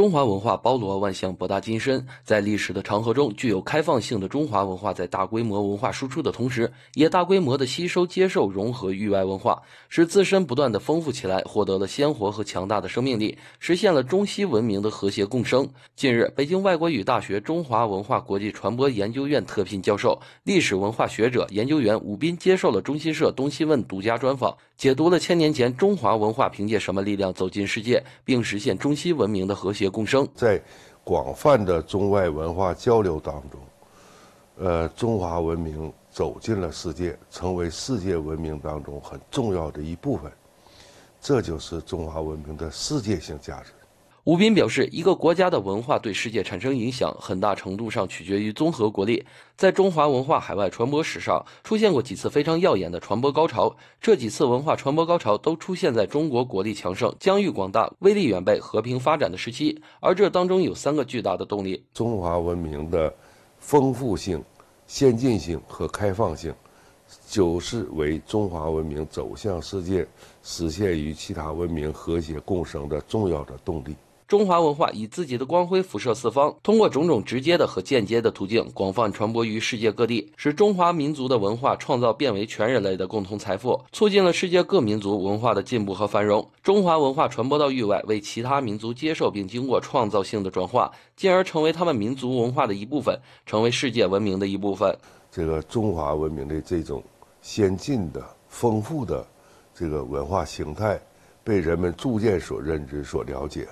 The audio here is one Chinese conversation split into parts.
中华文化包罗万象、博大精深，在历史的长河中，具有开放性的中华文化，在大规模文化输出的同时，也大规模的吸收、接受、融合域外文化，使自身不断的丰富起来，获得了鲜活和强大的生命力，实现了中西文明的和谐共生。近日，北京外国语大学中华文化国际传播研究院特聘教授、历史文化学者、研究员武斌接受了中新社“东西问”独家专访，解读了千年前中华文化凭借什么力量走进世界，并实现中西文明的和谐。共生在广泛的中外文化交流当中，呃，中华文明走进了世界，成为世界文明当中很重要的一部分，这就是中华文明的世界性价值。吴斌表示，一个国家的文化对世界产生影响，很大程度上取决于综合国力。在中华文化海外传播史上，出现过几次非常耀眼的传播高潮。这几次文化传播高潮都出现在中国国力强盛、疆域广大、威力远备、和平发展的时期。而这当中有三个巨大的动力：中华文明的丰富性、先进性和开放性，就是为中华文明走向世界、实现与其他文明和谐共生的重要的动力。中华文化以自己的光辉辐射四方，通过种种直接的和间接的途径，广泛传播于世界各地，使中华民族的文化创造变为全人类的共同财富，促进了世界各民族文化的进步和繁荣。中华文化传播到域外，为其他民族接受并经过创造性的转化，进而成为他们民族文化的一部分，成为世界文明的一部分。这个中华文明的这种先进的、丰富的这个文化形态，被人们逐渐所认知、所了解。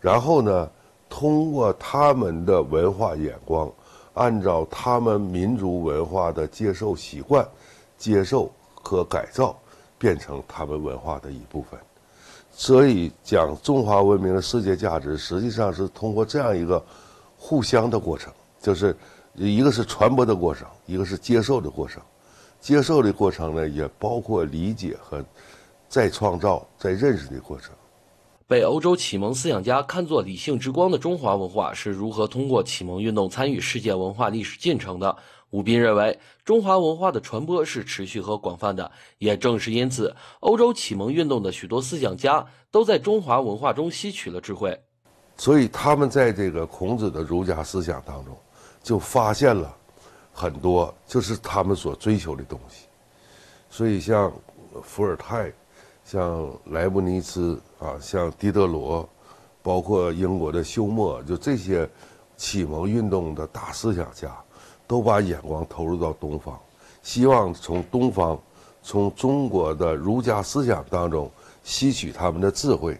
然后呢，通过他们的文化眼光，按照他们民族文化的接受习惯，接受和改造，变成他们文化的一部分。所以，讲中华文明的世界价值，实际上是通过这样一个互相的过程，就是一个是传播的过程，一个是接受的过程。接受的过程呢，也包括理解和再创造、再认识的过程。被欧洲启蒙思想家看作理性之光的中华文化是如何通过启蒙运动参与世界文化历史进程的？吴斌认为，中华文化的传播是持续和广泛的，也正是因此，欧洲启蒙运动的许多思想家都在中华文化中吸取了智慧。所以他们在这个孔子的儒家思想当中，就发现了很多就是他们所追求的东西。所以像伏尔泰。像莱布尼茨啊，像狄德罗，包括英国的休谟，就这些启蒙运动的大思想家，都把眼光投入到东方，希望从东方，从中国的儒家思想当中吸取他们的智慧。